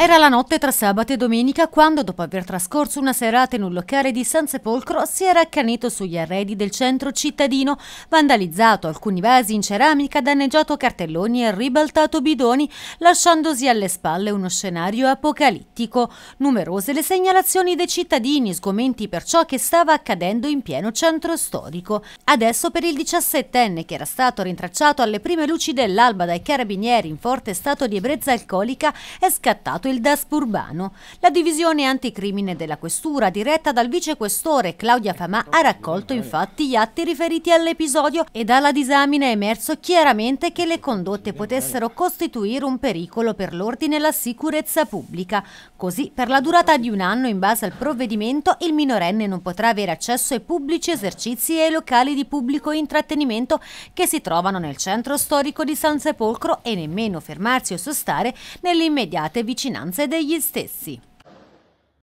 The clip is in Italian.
Era la notte tra sabato e domenica quando, dopo aver trascorso una serata in un locale di San Sepolcro, si era accanito sugli arredi del centro cittadino, vandalizzato alcuni vasi in ceramica, danneggiato cartelloni e ribaltato bidoni, lasciandosi alle spalle uno scenario apocalittico. Numerose le segnalazioni dei cittadini, sgomenti per ciò che stava accadendo in pieno centro storico. Adesso per il 17enne, che era stato rintracciato alle prime luci dell'alba dai carabinieri in forte stato di ebbrezza alcolica, è scattato creato il DASP urbano. La divisione anticrimine della questura, diretta dal vicequestore Claudia Famà, ha raccolto infatti gli atti riferiti all'episodio e dalla disamina è emerso chiaramente che le condotte potessero costituire un pericolo per l'ordine e la sicurezza pubblica. Così, per la durata di un anno, in base al provvedimento, il minorenne non potrà avere accesso ai pubblici esercizi e ai locali di pubblico intrattenimento che si trovano nel centro storico di San Sepolcro e nemmeno fermarsi o sostare nelle immediate vicinanze finanze degli stessi.